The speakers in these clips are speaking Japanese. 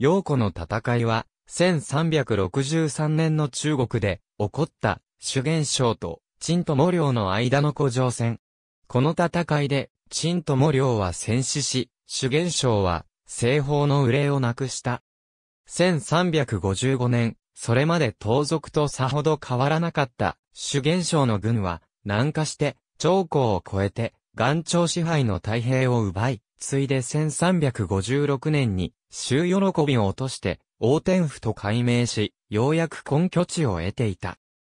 陽子の戦いは、1363年の中国で起こった主元将と陳と友領の間の古城戦。この戦いで、陳と友領は戦死し、主元将は西方の憂いをなくした。1355年、それまで盗賊とさほど変わらなかった主元将の軍は南下して長江を越えて岩朝支配の太平を奪い、ついで1356年に、周喜びを落として、王天府と改名し、ようやく根拠地を得ていた。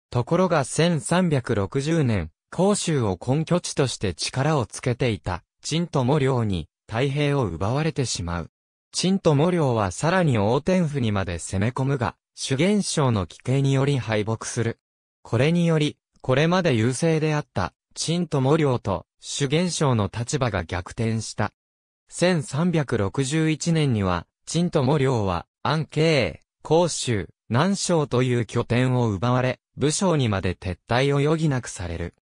ところが1360年、甲州を根拠地として力をつけていた、陳と友領に、太平を奪われてしまう。陳と友領はさらに王天府にまで攻め込むが、主元章の危険により敗北する。これにより、これまで優勢であった、陳と友領と主元章の立場が逆転した。1361年には、陳と友良は、安慶、甲州、南昌という拠点を奪われ、武将にまで撤退を余儀なくされる。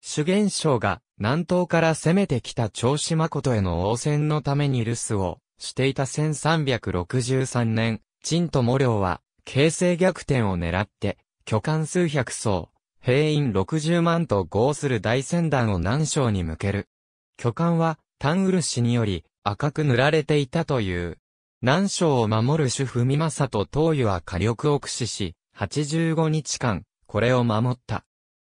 主元将が南東から攻めてきた長島ことへの応戦のために留守をしていた1363年、陳と友良は、形勢逆転を狙って、巨漢数百層、兵員60万と合する大戦団を南昌に向ける。巨漢は、タンル氏により赤く塗られていたという。南省を守る主文正と東湯は火力を駆使し、85日間、これを守った。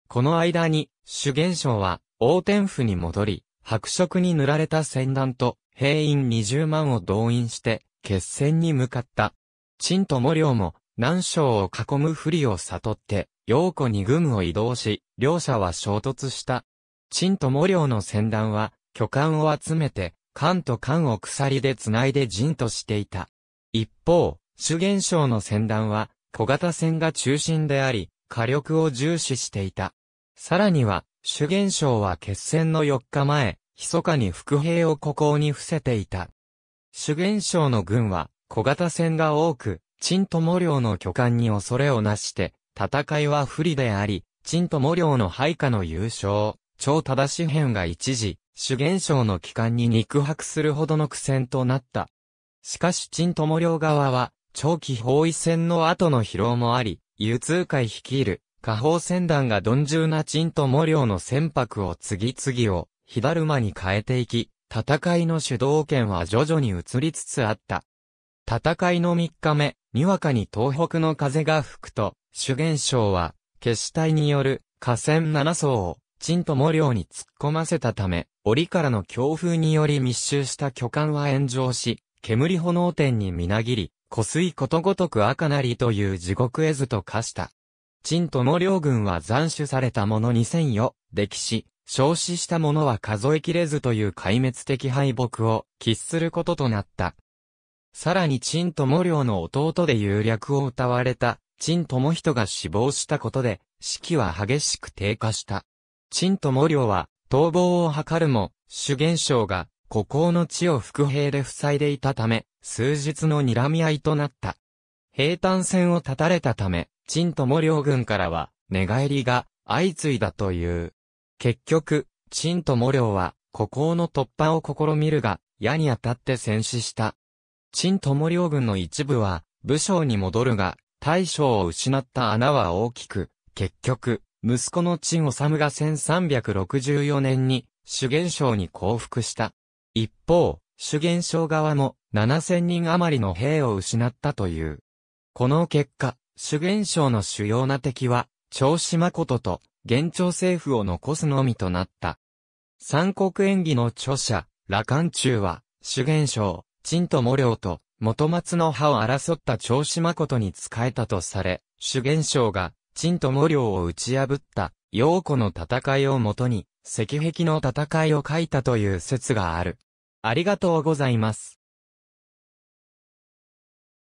この間に、主元省は、王天府に戻り、白色に塗られた戦団と、兵員20万を動員して、決戦に向かった。陳と森領も、南省を囲む不利を悟って、陽子に軍を移動し、両者は衝突した。陳と森領の戦団は、巨漢を集めて、漢と漢を鎖で繋いで陣としていた。一方、主元将の戦団は、小型戦が中心であり、火力を重視していた。さらには、主元将は決戦の4日前、密かに伏兵を孤高に伏せていた。主元将の軍は、小型戦が多く、陳模領の巨漢に恐れをなして、戦いは不利であり、陳模領の配下の優勝、超正し編が一時、主元章の期間に肉薄するほどの苦戦となった。しかし陳友良側は、長期包囲戦の後の疲労もあり、有通会率いる、下方船団が鈍重な陳友良の船舶を次々を、火だるまに変えていき、戦いの主導権は徐々に移りつつあった。戦いの3日目、にわかに東北の風が吹くと、主元章は、決死隊による河川7層を陳友領に突っ込ませたため、檻からの強風により密集した巨漢は炎上し、煙炎天にみなぎり、湖水ことごとく赤なりという地獄絵図と化した。陳友領軍は斬首された者2004、歴史、焼死した者は数えきれずという壊滅的敗北を喫することとなった。さらに陳友領の弟で有略を歌われた、陳友人が死亡したことで、士気は激しく低下した。陳と毛領は逃亡を図るも、主元将が孤高の地を伏兵で塞いでいたため、数日の睨み合いとなった。平坦戦を断たれたため、陳と毛領軍からは、寝返りが相次いだという。結局、陳と毛領は、孤高の突破を試みるが、矢に当たって戦死した。陳と毛領軍の一部は、武将に戻るが、大将を失った穴は大きく、結局、息子の陳治が1364年に主元章に降伏した。一方、主元章側も7000人余りの兵を失ったという。この結果、主元章の主要な敵は、長島ことと、元朝政府を残すのみとなった。三国演義の著者、羅漢中は、主元章陳と毛領と、元松の葉を争った長島ことに仕えたとされ、主元章が、陳友領を打ち破った、陽子の戦いをもとに、石壁の戦いを書いたという説がある。ありがとうございます。